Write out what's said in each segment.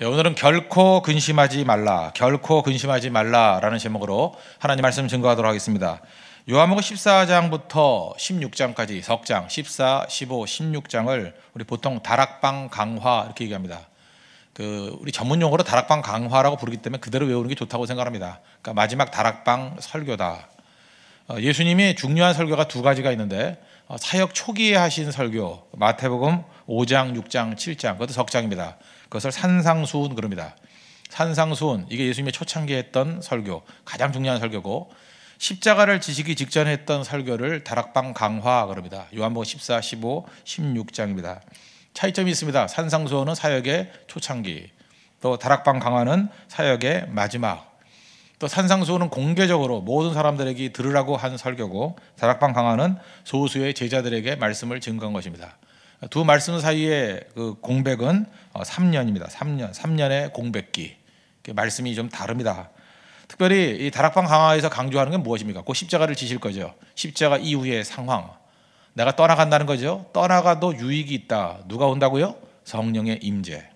예, 오늘은 결코 근심하지 말라, 결코 근심하지 말라라는 제목으로 하나님 말씀 증거하도록 하겠습니다. 요한복음 14장부터 16장까지 석장 14, 15, 16장을 우리 보통 다락방 강화 이렇게 얘기합니다. 그 우리 전문 용어로 다락방 강화라고 부르기 때문에 그대로 외우는 게 좋다고 생각합니다. 그러니까 마지막 다락방 설교다. 어, 예수님이 중요한 설교가 두 가지가 있는데 어, 사역 초기에 하신 설교 마태복음 5장, 6장, 7장 그것도 석장입니다. 그것을 산상수훈 그럽니다. 산상수훈 이게 예수님의 초창기에 했던 설교 가장 중요한 설교고 십자가를 지시기 직전에 했던 설교를 다락방 강화 그럽니다. 요한복 14, 15, 16장입니다. 차이점이 있습니다. 산상수훈은 사역의 초창기, 또 다락방 강화는 사역의 마지막. 또 산상수훈은 공개적으로 모든 사람들에게 들으라고 한 설교고 다락방 강화는 소수의 제자들에게 말씀을 증거한 것입니다. 두 말씀 사이에 그 공백은 3년입니다. 어, 3년, 3년의 공백기. 말씀이 좀 다릅니다. 특별히 이 다락방 강화에서 강조하는 게 무엇입니까? 곧 십자가를 지실 거죠. 십자가 이후의 상황. 내가 떠나간다는 거죠. 떠나가도 유익이 있다. 누가 온다고요? 성령의 임재.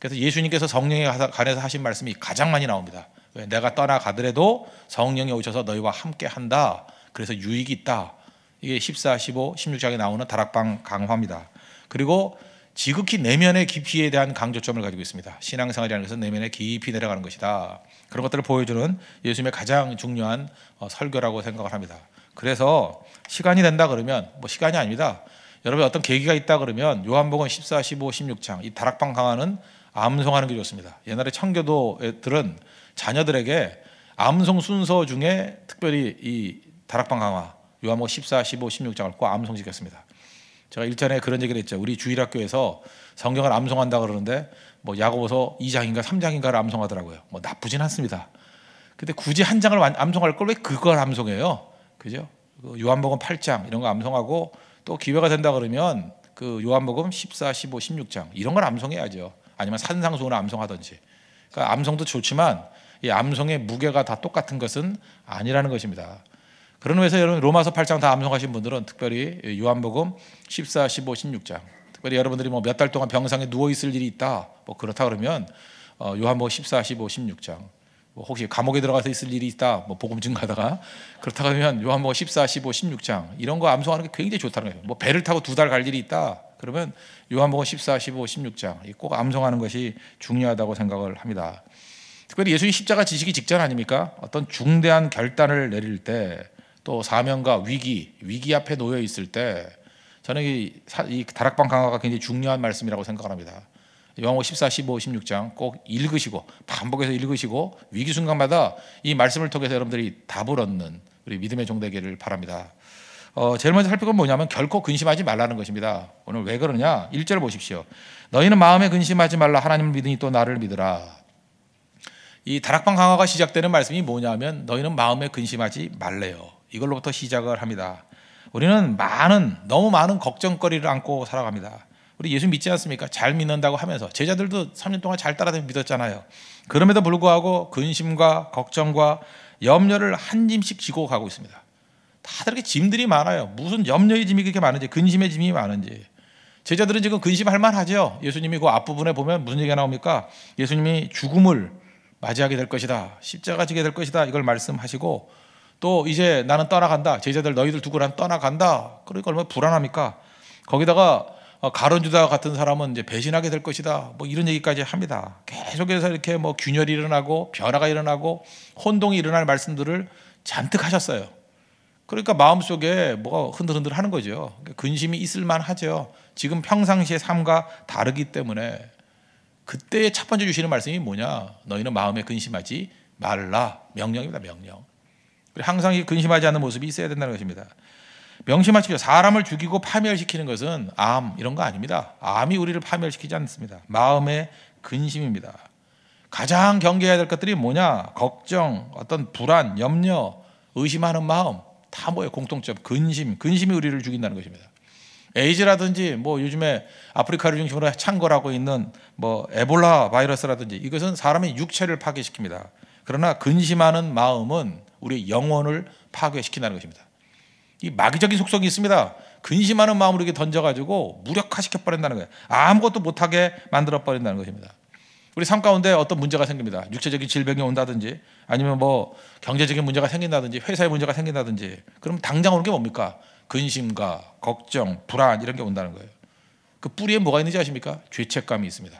그래서 예수님께서 성령에 관해서 하신 말씀이 가장 많이 나옵니다. 내가 떠나가더라도 성령이 오셔서 너희와 함께 한다. 그래서 유익이 있다. 이게 14, 15, 16장에 나오는 다락방 강화입니다. 그리고 지극히 내면의 깊이에 대한 강조점을 가지고 있습니다. 신앙생활이라는 것은 내면의 깊이 내려가는 것이다. 그런 것들을 보여주는 예수님의 가장 중요한 어, 설교라고 생각을 합니다. 그래서 시간이 된다 그러면 뭐 시간이 아닙니다. 여러분 어떤 계기가 있다 그러면 요한복음 14, 15, 16장 이 다락방 강화는 암송하는 게 좋습니다. 옛날에 청교도들은 자녀들에게 암송 순서 중에 특별히 이 다락방 강화 요한복음 14, 15, 16장을 꼭 암송시켰습니다. 제가 일전에 그런 얘기를 했죠. 우리 주일학교에서 성경을 암송한다 그러는데 뭐 야고보서 2장인가 3장인가를 암송하더라고요. 뭐 나쁘진 않습니다. 근데 굳이 한 장을 암송할 걸 왜 그걸 암송해요? 그죠? 그 요한복음 8장 이런 거 암송하고 또 기회가 된다 그러면 그 요한복음 14, 15, 16장 이런 걸 암송해야죠. 아니면 산상수훈을 암송하든지. 그러니까 암송도 좋지만 이 암송의 무게가 다 똑같은 것은 아니라는 것입니다. 그런 의미에서 여러분 로마서 8장 다 암송하신 분들은 특별히 요한복음 14, 15, 16장 특별히 여러분들이 뭐 몇 달 동안 병상에 누워 있을 일이 있다 뭐 그렇다 그러면 어, 요한복음 14, 15, 16장 뭐 혹시 감옥에 들어가서 있을 일이 있다 뭐 복음 증가다가 하 그렇다 그러면 요한복음 14, 15, 16장 이런 거 암송하는 게 굉장히 좋다는 거예요. 뭐 배를 타고 두 달 갈 일이 있다 그러면 요한복음 14, 15, 16장 꼭 암송하는 것이 중요하다고 생각을 합니다. 특별히 예수님 십자가 지식이 직전 아닙니까? 어떤 중대한 결단을 내릴 때또 사명과 위기, 위기 앞에 놓여 있을 때 저는 이, 이 다락방 강화가 굉장히 중요한 말씀이라고 생각합니다. 영어 14, 15, 16장 꼭 읽으시고 반복해서 읽으시고 위기 순간마다 이 말씀을 통해서 여러분들이 답을 얻는 우리 믿음의 종대기를 바랍니다. 어, 제일 먼저 살펴볼 건 뭐냐면 결코 근심하지 말라는 것입니다. 오늘 왜 그러냐? 1절 보십시오. 너희는 마음에 근심하지 말라 하나님을 믿으니 또 나를 믿으라. 이 다락방 강화가 시작되는 말씀이 뭐냐면 너희는 마음에 근심하지 말래요. 이걸로부터 시작을 합니다. 우리는 많은 너무 많은 걱정거리를 안고 살아갑니다. 우리 예수 믿지 않습니까? 잘 믿는다고 하면서 제자들도 3년 동안 잘 따라다니 믿었잖아요. 그럼에도 불구하고 근심과 걱정과 염려를 한 짐씩 지고 가고 있습니다. 다들 이렇게 짐들이 많아요. 무슨 염려의 짐이 그렇게 많은지, 근심의 짐이 많은지. 제자들은 지금 근심할 만하죠. 예수님이 그 앞부분에 보면 무슨 얘기가 나옵니까? 예수님이 죽음을 맞이하게 될 것이다. 십자가 지게 될 것이다. 이걸 말씀하시고 또 이제 나는 떠나간다. 제자들 너희들 두고 난 떠나간다. 그러니까 얼마나 불안합니까? 거기다가 어, 가론 주다 같은 사람은 이제 배신하게 될 것이다. 뭐 이런 얘기까지 합니다. 계속해서 이렇게 뭐 균열이 일어나고 변화가 일어나고 혼동이 일어날 말씀들을 잔뜩 하셨어요. 그러니까 마음속에 뭐가 흔들흔들 하는 거죠. 그러니까 근심이 있을 만하죠. 지금 평상시의 삶과 다르기 때문에 그때 첫 번째 주시는 말씀이 뭐냐? 너희는 마음에 근심하지 말라. 명령입니다. 명령. 항상 근심하지 않는 모습이 있어야 된다는 것입니다. 명심하십시오. 사람을 죽이고 파멸시키는 것은 암 이런 거 아닙니다. 암이 우리를 파멸시키지 않습니다. 마음의 근심입니다. 가장 경계해야 될 것들이 뭐냐? 걱정, 어떤 불안, 염려, 의심하는 마음 다 뭐예요? 공통점 근심. 근심이 우리를 죽인다는 것입니다. 에이즈라든지 뭐 요즘에 아프리카를 중심으로 창궐하고 있는 뭐 에볼라 바이러스라든지 이것은 사람의 육체를 파괴시킵니다. 그러나 근심하는 마음은 우리의 영혼을 파괴시킨다는 것입니다. 이 마귀적인 속성이 있습니다. 근심하는 마음으로 이게 던져가지고 무력화시켜 버린다는 거예요. 아무것도 못하게 만들어 버린다는 것입니다. 우리 삶 가운데 어떤 문제가 생깁니다. 육체적인 질병이 온다든지 아니면 뭐 경제적인 문제가 생긴다든지 회사의 문제가 생긴다든지 그럼 당장 오는 게 뭡니까? 근심과 걱정, 불안 이런 게 온다는 거예요. 그 뿌리에 뭐가 있는지 아십니까? 죄책감이 있습니다.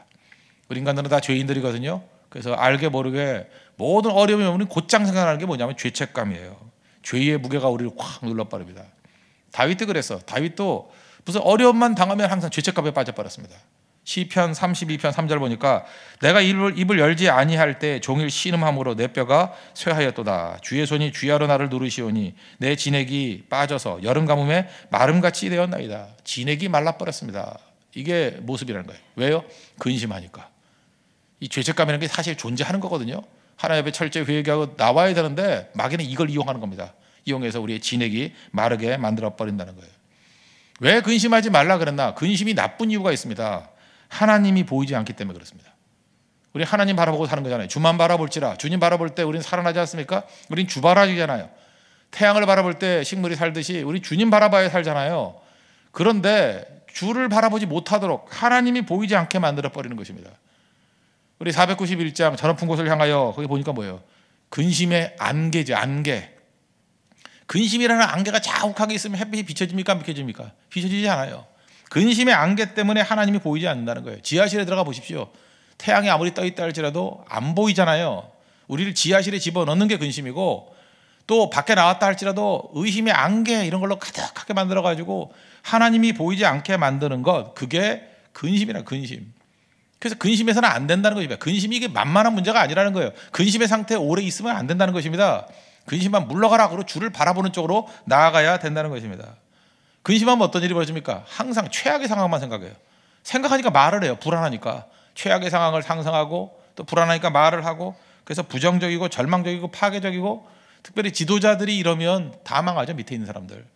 우리 인간들은 다 죄인들이거든요. 그래서 알게 모르게 모든 어려움이 오면 곧장 생각나는 게 뭐냐면 죄책감이에요. 죄의 무게가 우리를 확 눌러버립니다. 다윗도 그래서 다윗도 무슨 어려움만 당하면 항상 죄책감에 빠져버렸습니다. 시편 32편 3절 보니까 내가 입을, 입을 열지 아니할 때 종일 신음함으로 내 뼈가 쇠하였도다. 주의 손이 주야로 나를 누르시오니 내 진액이 빠져서 여름 가뭄에 마름같이 되었나이다. 진액이 말라버렸습니다. 이게 모습이라는 거예요. 왜요? 근심하니까. 이 죄책감이라는 게 사실 존재하는 거거든요. 하나님 앞에 철저히 회개하고 나와야 되는데 마귀는 이걸 이용하는 겁니다. 이용해서 우리의 진액이 마르게 만들어 버린다는 거예요. 왜 근심하지 말라 그랬나? 근심이 나쁜 이유가 있습니다. 하나님이 보이지 않기 때문에 그렇습니다. 우리 하나님 바라보고 사는 거잖아요. 주만 바라볼지라. 주님 바라볼 때 우리는 살아나지 않습니까? 우린 주바라기잖아요. 태양을 바라볼 때 식물이 살듯이 우리 주님 바라봐야 살잖아요. 그런데 주를 바라보지 못하도록 하나님이 보이지 않게 만들어 버리는 것입니다. 우리 491장 전업한 곳을 향하여 거기 보니까 뭐예요? 근심의 안개죠. 안개. 근심이라는 안개가 자욱하게 있으면 햇빛이 비춰집니까? 안 비춰집니까? 비춰지지 않아요. 근심의 안개 때문에 하나님이 보이지 않는다는 거예요. 지하실에 들어가 보십시오. 태양이 아무리 떠 있다 할지라도 안 보이잖아요. 우리를 지하실에 집어넣는 게 근심이고 또 밖에 나왔다 할지라도 의심의 안개 이런 걸로 가득하게 만들어 가지고 하나님이 보이지 않게 만드는 것 그게 근심이라 근심. 그래서 근심해서는 안 된다는 것입니다. 근심이 이게 만만한 문제가 아니라는 거예요. 근심의 상태에 오래 있으면 안 된다는 것입니다. 근심만 물러가라 고 주를 바라보는 쪽으로 나아가야 된다는 것입니다. 근심하면 어떤 일이 벌어집니까? 항상 최악의 상황만 생각해요. 생각하니까 말을 해요. 불안하니까. 최악의 상황을 상상하고 또 불안하니까 말을 하고 그래서 부정적이고 절망적이고 파괴적이고 특별히 지도자들이 이러면 다 망하죠. 밑에 있는 사람들.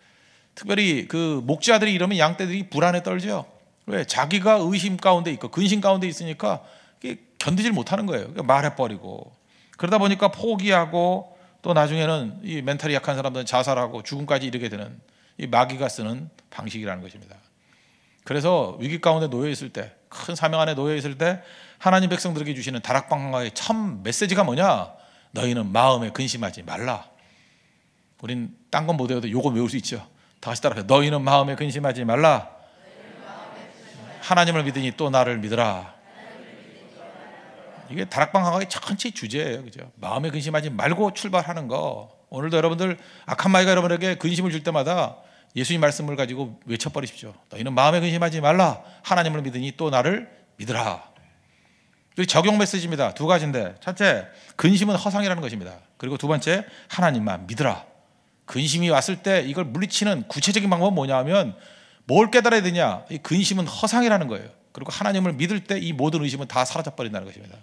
특별히 그 목자들이 이러면 양떼들이 불안에 떨죠. 왜 자기가 의심 가운데 있고 근심 가운데 있으니까 견디질 못하는 거예요. 그러니까 말해버리고 그러다 보니까 포기하고 또 나중에는 이 멘탈이 약한 사람들은 자살하고 죽음까지 이르게 되는 이 마귀가 쓰는 방식이라는 것입니다. 그래서 위기 가운데 놓여 있을 때, 큰 사명 안에 놓여 있을 때 하나님 백성들에게 주시는 다락방과의 참 메시지가 뭐냐? 너희는 마음에 근심하지 말라. 우린 딴 건못 외워도 요거 외울 수 있죠. 다시 따라해. 너희는 마음에 근심하지 말라. 하나님을 믿으니 또 나를 믿으라. 이게 다락방 강의 천천 주제예요. 그죠? 마음에 근심하지 말고 출발하는 거. 오늘도 여러분들 악한 마이가 여러분에게 근심을 줄 때마다 예수님 말씀을 가지고 외쳐버리십시오. 너희는 마음에 근심하지 말라. 하나님을 믿으니 또 나를 믿으라. 그 적용 메시지입니다. 두 가지인데 첫째, 근심은 허상이라는 것입니다. 그리고 두 번째, 하나님만 믿으라. 근심이 왔을 때 이걸 물리치는 구체적인 방법은 뭐냐면 하뭘 깨달아야 되냐? 이 근심은 허상이라는 거예요. 그리고 하나님을 믿을 때 이 모든 의심은 다 사라져 버린다는 것입니다.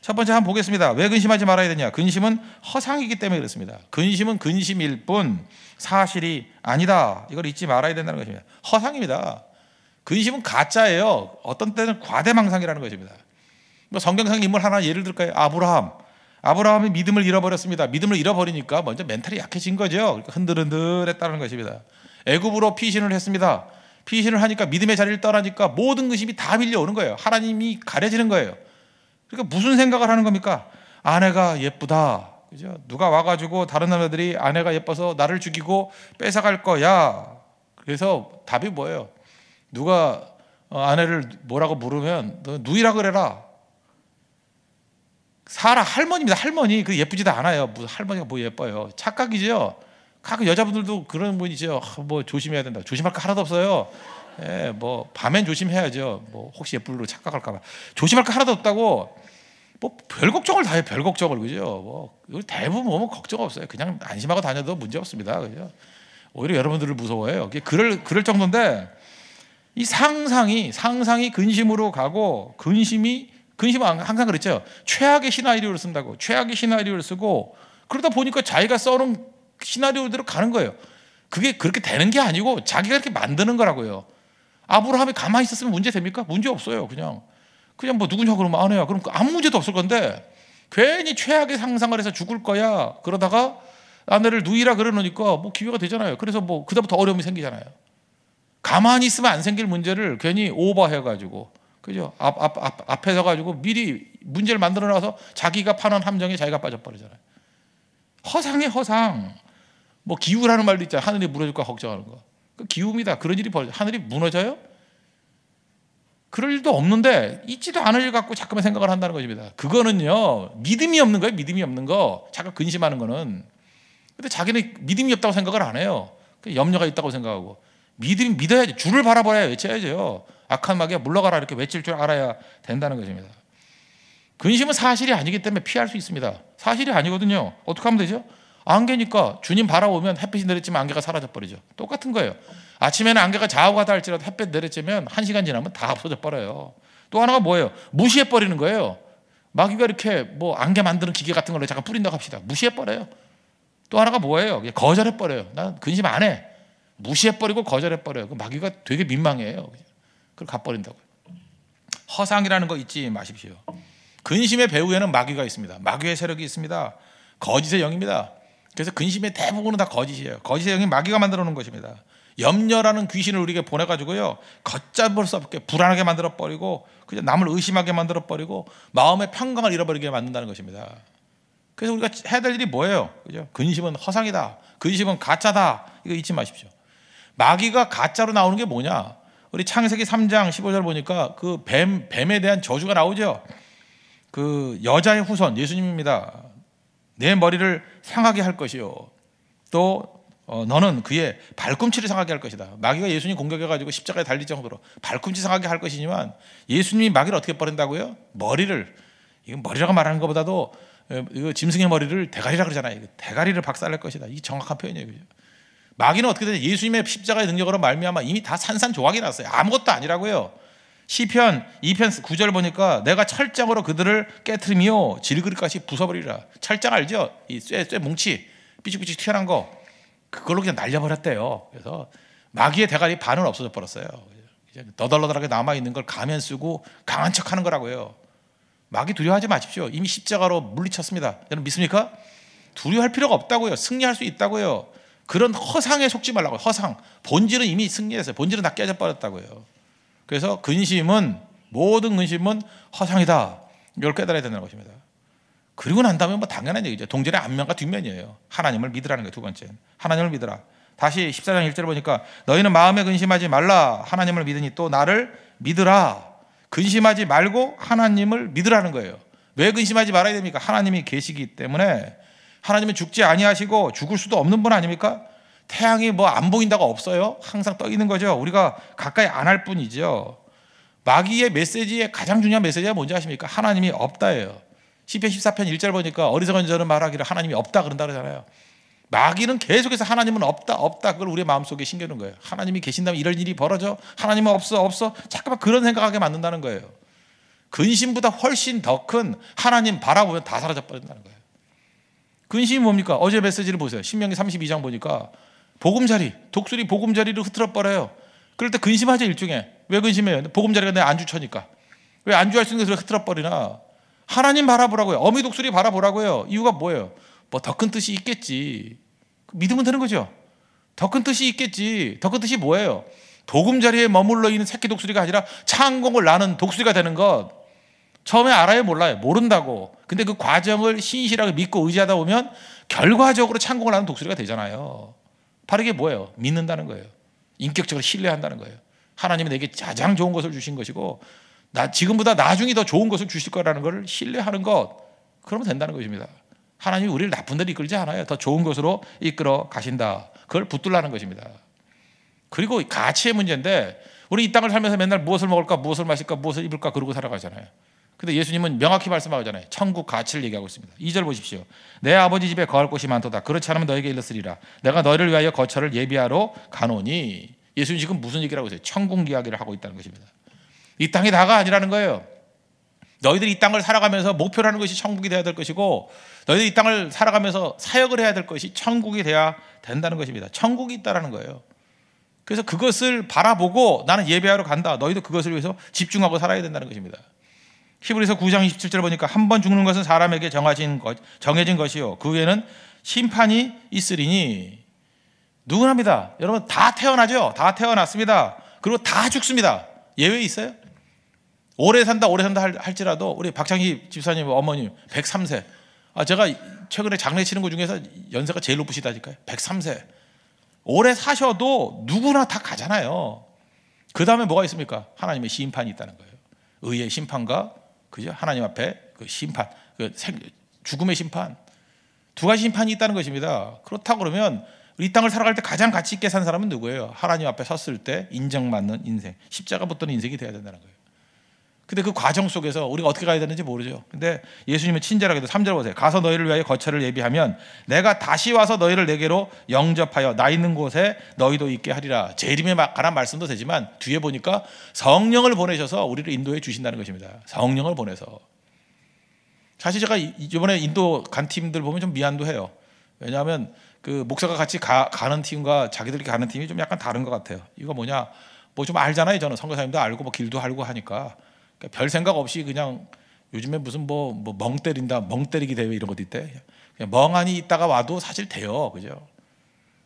첫 번째 한번 보겠습니다. 왜 근심하지 말아야 되냐? 근심은 허상이기 때문에 그렇습니다. 근심은 근심일 뿐 사실이 아니다. 이걸 잊지 말아야 된다는 것입니다. 허상입니다. 근심은 가짜예요. 어떤 때는 과대망상이라는 것입니다. 뭐 성경상 인물 하나 예를 들까요? 아브라함. 아브라함이 믿음을 잃어버렸습니다. 믿음을 잃어버리니까 먼저 멘탈이 약해진 거죠. 그러니까 흔들흔들했다는 것입니다. 애굽으로 피신을 했습니다. 피신을 하니까 믿음의 자리를 떠나니까 모든 의심이 다 밀려오는 거예요. 하나님이 가려지는 거예요. 그러니까 무슨 생각을 하는 겁니까? 아내가 예쁘다. 그죠? 누가 와가지고 다른 남자들이 아내가 예뻐서 나를 죽이고 뺏어갈 거야. 그래서 답이 뭐예요? 누가 어, 아내를 뭐라고 물으면 너 누이라 그래라. 사라 할머니입니다. 할머니 그 예쁘지도 않아요. 무슨 할머니가 뭐 예뻐요? 착각이죠. 가끔 여자분들도 그런 분이죠. 아, 뭐 조심해야 된다. 조심할 거 하나도 없어요. 예, 뭐 밤엔 조심해야죠. 뭐 혹시 예쁠로 착각할까봐 조심할 거 하나도 없다고. 뭐 별 걱정을 다해 별 걱정을 그죠. 뭐 대부분 보면 뭐 뭐 걱정 없어요. 그냥 안심하고 다녀도 문제 없습니다. 그죠. 오히려 여러분들을 무서워해요. 그럴 그럴 정도인데 이 상상이 상상이 근심으로 가고 근심이 근심은 항상 그랬죠. 최악의 시나리오를 쓴다고 최악의 시나리오를 쓰고 그러다 보니까 자기가 써놓은 시나리오대로 가는 거예요. 그게 그렇게 되는 게 아니고 자기가 이렇게 만드는 거라고요. 아브라함이 가만히 있었으면 문제 됩니까? 문제 없어요. 그냥 그냥 뭐 누구냐 그러면 아내야. 그럼 아무 문제도 없을 건데 괜히 최악의 상상을 해서 죽을 거야. 그러다가 아내를 누이라 그러니까뭐 기회가 되잖아요. 그래서 뭐 그다음부터 어려움이 생기잖아요. 가만히 있으면 안 생길 문제를 괜히 오버해가지고 그죠? 앞, 앞, 앞, 앞에 서가지고 미리 문제를 만들어 놔서 자기가 파는 함정에 자기가 빠져버리잖아요. 허상의 허상. 뭐 기우라는 말도 있잖아요. 하늘이 무너질까 걱정하는 거. 그 기우입니다. 그런 일이 벌어져. 하늘이 무너져요? 그럴 일도 없는데 있지도 않을 일 갖고 자꾸만 생각을 한다는 것입니다. 그거는요. 믿음이 없는 거예요. 믿음이 없는 거. 자꾸 근심하는 거는. 근데 자기는 믿음이 없다고 생각을 안 해요. 그 염려가 있다고 생각하고. 믿음 이 믿어야지. 줄을 바라보라 외쳐야죠. 악한 마귀야 물러가라 이렇게 외칠 줄 알아야 된다는 것입니다. 근심은 사실이 아니기 때문에 피할 수 있습니다. 사실이 아니거든요. 어떻게 하면 되죠? 안개니까 주님 바라보면 햇빛이 내렸지만 안개가 사라져 버리죠. 똑같은 거예요. 아침에는 안개가 좌우가다 할지라도 햇빛 내렸지면 한 시간 지나면 다 없어져 버려요. 또 하나가 뭐예요? 무시해 버리는 거예요. 마귀가 이렇게 뭐 안개 만드는 기계 같은 걸로 잠깐 뿌린다고 합시다. 무시해 버려요. 또 하나가 뭐예요? 거절해 버려요. 난 근심 안 해. 무시해 버리고 거절해 버려요. 그 마귀가 되게 민망해요. 그걸 갚버린다고요. 허상이라는 거 잊지 마십시오. 근심의 배후에는 마귀가 있습니다. 마귀의 세력이 있습니다. 거짓의 영입니다. 그래서 근심의 대부분은 다 거짓이에요. 거짓의 영이 마귀가 만들어 놓은 것입니다. 염려라는 귀신을 우리에게 보내가지고요. 걷잡을 수 없게 불안하게 만들어버리고 그냥 남을 의심하게 만들어버리고 마음의 평강을 잃어버리게 만든다는 것입니다. 그래서 우리가 해야 될 일이 뭐예요? 그죠? 근심은 허상이다. 근심은 가짜다. 이거 잊지 마십시오. 마귀가 가짜로 나오는 게 뭐냐? 우리 창세기 3장 15절 보니까 그 뱀, 뱀에 대한 저주가 나오죠. 그 여자의 후손 예수님입니다. 내 머리를 상하게 할 것이요. 또 어, 너는 그의 발꿈치를 상하게 할 것이다. 마귀가 예수님 공격해가지고 십자가에 달릴 정도로 발꿈치 상하게 할 것이지만 예수님이 마귀를 어떻게 버린다고요? 머리를 이건 머리라고 말하는 것보다도 이거 짐승의 머리를 대가리라 그러잖아요. 대가리를 박살낼 것이다. 이 정확한 표현이에요. 그죠? 마귀는 어떻게 되냐? 예수님의 십자가의 능력으로 말미암아 이미 다 산산조각이 났어요. 아무것도 아니라고요. 시편 2편 9절 보니까 내가 철장으로 그들을 깨트리며 질그릇까지 부숴버리라. 철장 알죠? 이 쇠쇠 뭉치 삐죽삐죽 튀어난 거 그걸로 그냥 날려버렸대요. 그래서 마귀의 대가리 반은 없어져 버렸어요. 너덜너덜하게 남아 있는 걸 가면 쓰고 강한 척하는 거라고요. 마귀 두려워하지 마십시오. 이미 십자가로 물리쳤습니다. 여러분 믿습니까? 두려워할 필요가 없다고요. 승리할 수 있다고요. 그런 허상에 속지 말라고. 허상. 본질은 이미 승리했어요. 본질은 다 깨져 버렸다고요. 그래서 근심은 모든 근심은 허상이다. 이걸 깨달아야 된다는 것입니다. 그리고 난 다음에 뭐 당연한 얘기죠. 동전의 앞면과 뒷면이에요. 하나님을 믿으라는 게두 번째. 하나님을 믿으라. 다시 14장 1절 보니까 너희는 마음에 근심하지 말라. 하나님을 믿으니 또 나를 믿으라. 근심하지 말고 하나님을 믿으라는 거예요. 왜 근심하지 말아야 됩니까? 하나님이 계시기 때문에 하나님은 죽지 아니하시고 죽을 수도 없는 분 아닙니까? 태양이 뭐 안 보인다고 없어요. 항상 떠 있는 거죠. 우리가 가까이 안 할 뿐이죠. 마귀의 메시지의 가장 중요한 메시지가 뭔지 아십니까? 하나님이 없다예요. 10편 14편 1절 보니까 어리석은 저는 말하기를 하나님이 없다 그런다 그러잖아요. 마귀는 계속해서 하나님은 없다 없다 그걸 우리의 마음속에 신겨는 거예요. 하나님이 계신다면 이런 일이 벌어져. 하나님은 없어 없어. 잠깐만 그런 생각하게 만든다는 거예요. 근심보다 훨씬 더 큰 하나님 바라보면 다 사라져 버린다는 거예요. 근심이 뭡니까? 어제 메시지를 보세요. 신명기 32장 보니까 보금자리, 독수리 보금자리를 흐트러 버려요. 그럴 때 근심하죠, 일종의. 왜 근심해요? 보금자리가 내 안주처니까. 왜 안주할 수 있는 것을 흐트러 버리나? 하나님 바라보라고요. 어미 독수리 바라보라고요. 이유가 뭐예요? 뭐 더 큰 뜻이 있겠지. 믿으면 되는 거죠. 더 큰 뜻이 있겠지. 더 큰 뜻이 뭐예요? 보금자리에 머물러 있는 새끼 독수리가 아니라 창공을 나는 독수리가 되는 것. 처음에 알아요, 몰라요. 모른다고. 근데 그 과정을 신실하게 믿고 의지하다 보면 결과적으로 창공을 나는 독수리가 되잖아요. 바로 이게 뭐예요? 믿는다는 거예요. 인격적으로 신뢰한다는 거예요. 하나님이 내게 가장 좋은 것을 주신 것이고 나 지금보다 나중에 더 좋은 것을 주실 거라는 걸 신뢰하는 것 그러면 된다는 것입니다. 하나님이 우리를 나쁜 데로 이끌지 않아요. 더 좋은 것으로 이끌어 가신다. 그걸 붙들라는 것입니다. 그리고 가치의 문제인데 우리 이 땅을 살면서 맨날 무엇을 먹을까, 무엇을 마실까, 무엇을 입을까 그러고 살아가잖아요. 근데 예수님은 명확히 말씀하잖아요. 천국 가치를 얘기하고 있습니다. 2절 보십시오. 내 아버지 집에 거할 곳이 많도다. 그렇지 않으면 너에게 일렀으리라. 내가 너희를 위하여 거처를 예비하러 가노니. 예수님 지금 무슨 얘기를 하고 있어요? 천국 이야기를 하고 있다는 것입니다. 이 땅이 다가 아니라는 거예요. 너희들이 이 땅을 살아가면서 목표라는 것이 천국이 되어야 될 것이고 너희들이 이 땅을 살아가면서 사역을 해야 될 것이 천국이 돼야 된다는 것입니다. 천국이 있다라는 거예요. 그래서 그것을 바라보고 나는 예배하러 간다. 너희도 그것을 위해서 집중하고 살아야 된다는 것입니다. 히브리서 9장 27절 보니까 한 번 죽는 것은 사람에게 정해진 것, 정해진 것이요. 그 외에는 심판이 있으리니 누구나입니다. 여러분 다 태어나죠. 다 태어났습니다. 그리고 다 죽습니다. 예외 있어요? 오래 산다, 오래 산다 할지라도 우리 박창희 집사님 어머님 103세. 아 제가 최근에 장례 치는 것 중에서 연세가 제일 높으시다니까요. 103세. 오래 사셔도 누구나 다 가잖아요. 그 다음에 뭐가 있습니까? 하나님의 심판이 있다는 거예요. 의의 심판과 그죠? 하나님 앞에 그 심판, 그 생, 죽음의 심판 두 가지 심판이 있다는 것입니다. 그렇다 그러면 우리 땅을 살아갈 때 가장 가치 있게 산 사람은 누구예요? 하나님 앞에 섰을 때 인정받는 인생, 십자가 붙던 인생이 되어야 된다는 거예요. 근데 그 과정 속에서 우리가 어떻게 가야 되는지 모르죠. 근데 예수님은 친절하게도 3절 보세요. 가서 너희를 위하여 거처를 예비하면 내가 다시 와서 너희를 내게로 영접하여 나 있는 곳에 너희도 있게 하리라. 제 이름에 관한 말씀도 되지만 뒤에 보니까 성령을 보내셔서 우리를 인도해 주신다는 것입니다. 성령을 보내서. 사실 제가 이번에 인도 간 팀들 보면 좀 미안도 해요. 왜냐하면 그 목사가 같이 가, 가는 팀과 자기들이 가는 팀이 좀 약간 다른 것 같아요. 이거 뭐냐? 뭐 좀 알잖아요. 저는 선교사님도 알고 뭐 길도 알고 하니까. 그러니까 별 생각 없이 그냥 요즘에 무슨 뭐, 뭐멍 때린다, 멍 때리기 대회 이런 것도 있대. 그냥 멍하니 있다가 와도 사실 돼요. 그죠?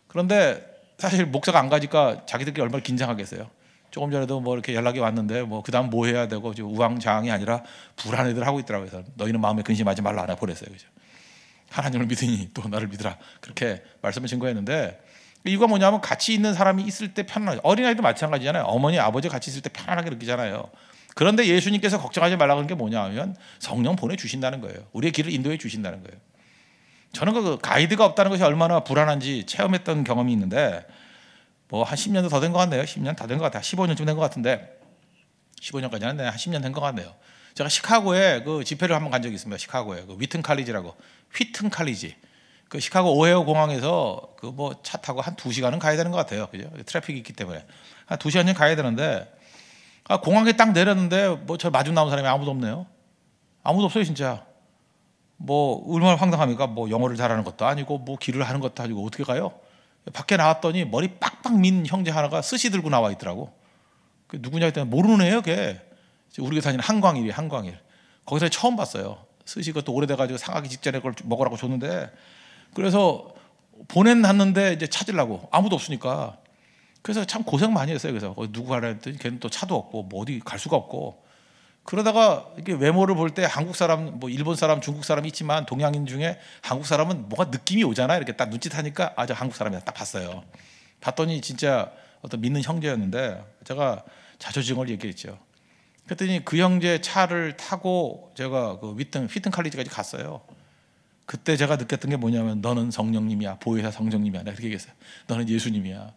그런데 사실 목사가 안 가니까 자기들끼리 얼마나 긴장하겠어요. 조금 전에도 뭐 이렇게 연락이 왔는데 뭐 그다음 뭐 해야 되고 지금 우왕좌왕이 아니라 불안해들 하고 있더라고요. 그래서 너희는 마음에 근심하지 말라 하나 보냈어요. 그죠? 하나님을 믿으니 또 나를 믿으라. 그렇게 말씀을 증거했는데 이거 뭐냐면 같이 있는 사람이 있을 때 편안하죠. 어린아이도 마찬가지잖아요. 어머니, 아버지 같이 있을 때 편안하게 느끼잖아요. 그런데 예수님께서 걱정하지 말라고 하는 게 뭐냐 하면 성령 보내주신다는 거예요. 우리의 길을 인도해 주신다는 거예요. 저는 그 가이드가 없다는 것이 얼마나 불안한지 체험했던 경험이 있는데 뭐 한 10년도 더 된 것 같네요. 10년 다 된 것 같아요. 15년쯤 된 것 같은데 15년까지는 네, 한 10년 된 것 같네요. 제가 시카고에 그 집회를 한 번 간 적이 있습니다. 시카고에 그 위튼 칼리지라고 휘튼 칼리지 그 시카고 오헤오 공항에서 그 뭐 차 타고 한 두 시간은 가야 되는 것 같아요. 그죠? 트래픽이 있기 때문에 한 두 시간쯤 가야 되는데 아, 공항에 딱 내렸는데 뭐 저 마중 나온 사람이 아무도 없네요. 아무도 없어요 진짜. 뭐 얼마나 황당합니까? 뭐 영어를 잘하는 것도 아니고 뭐 길을 하는 것도 아니고 어떻게 가요? 밖에 나왔더니 머리 빡빡 민 형제 하나가 스시 들고 나와 있더라고. 그 누구냐 했더니 모르는 애예요, 걔. 우리가 다는 한광일이 한광일. 거기서 처음 봤어요. 스시 그것도 오래돼가지고 상하기 직전에 그걸 먹으라고 줬는데 그래서 보낸 놨는데 이제 찾으려고 아무도 없으니까 그래서 참 고생 많이 했어요. 그래서 누구 가라 했더니 걔는 또 차도 없고 뭐 어디 갈 수가 없고 그러다가 이게 외모를 볼 때 한국 사람, 뭐 일본 사람, 중국 사람 있지만 동양인 중에 한국 사람은 뭐가 느낌이 오잖아. 이렇게 딱 눈짓하니까 아저 한국 사람이다 딱 봤어요. 봤더니 진짜 어떤 믿는 형제였는데 제가 자초증을 얘기했죠. 그랬더니 그 형제 차를 타고 제가 그 휘튼 휘튼 칼리지까지 갔어요. 그때 제가 느꼈던 게 뭐냐면 너는 성령님이야 보혜사 성령님이야 내가 그렇게 얘기했어요. 너는 예수님이야.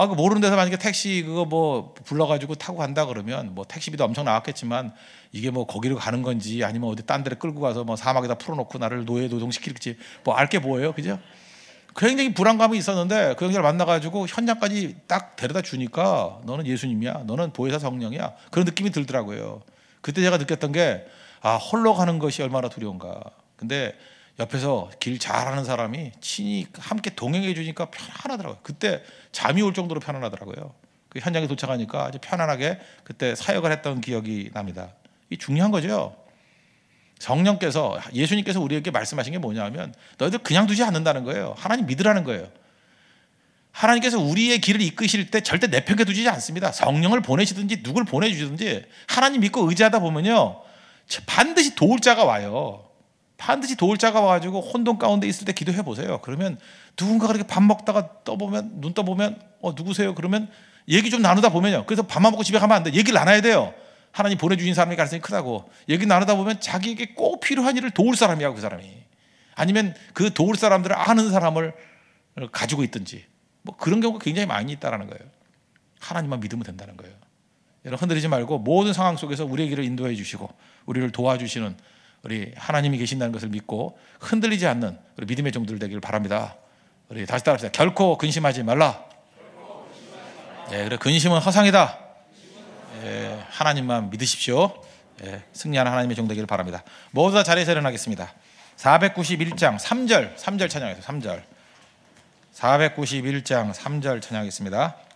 아, 그 모르는 데서 만약에 택시 그거 뭐 불러가지고 타고 간다 그러면 뭐 택시비도 엄청 나왔겠지만 이게 뭐 거기로 가는 건지 아니면 어디 딴 데를 끌고 가서 뭐 사막에다 풀어놓고 나를 노예 노동시킬지 뭐알게 뭐예요, 그죠? 굉장히 불안감이 있었는데 그 형제를 만나가지고 현장까지 딱 데려다 주니까 너는 예수님이야, 너는 보혜사 성령이야 그런 느낌이 들더라고요. 그때 제가 느꼈던 게아 홀로 가는 것이 얼마나 두려운가. 근데 옆에서 길 잘하는 사람이 친히 함께 동행해 주니까 편안하더라고요. 그때 잠이 올 정도로 편안하더라고요. 그 현장에 도착하니까 아주 편안하게 그때 사역을 했던 기억이 납니다. 이 중요한 거죠. 성령께서 예수님께서 우리에게 말씀하신 게 뭐냐면 너희들 그냥 두지 않는다는 거예요. 하나님 믿으라는 거예요. 하나님께서 우리의 길을 이끄실 때 절대 내팽개 두지 않습니다. 성령을 보내시든지 누굴 보내주든지 시 하나님 믿고 의지하다 보면요 반드시 도울 자가 와요. 반드시 도울 자가 와가지고 혼돈 가운데 있을 때 기도해 보세요. 그러면 누군가 그렇게 밥 먹다가 떠보면 눈 떠보면 어 누구세요? 그러면 얘기 좀 나누다 보면요. 그래서 밥만 먹고 집에 가면 안 돼. 얘기를 나눠야 돼요. 하나님 보내주신 사람이 가능성이 크다고. 얘기 나누다 보면 자기에게 꼭 필요한 일을 도울 사람이야 그 사람이. 아니면 그 도울 사람들을 아는 사람을 가지고 있든지 뭐 그런 경우가 굉장히 많이 있다라는 거예요. 하나님만 믿으면 된다는 거예요. 여러분 흔들리지 말고 모든 상황 속에서 우리에게 인도해 주시고 우리를 도와주시는 우리 하나님이 계신다는 것을 믿고 흔들리지 않는 우리 믿음의 종들 되기를 바랍니다. 우리 다시 따라합시다. 결코 근심하지 말라. 예, 그래 근심은 허상이다. 예, 하나님만 믿으십시오. 예, 승리하는 하나님의 종 되기를 바랍니다. 모두 다 자리에서 일어나겠습니다. 491장 3절, 3절 찬양해서 3절. 491장 3절 찬양하겠습니다.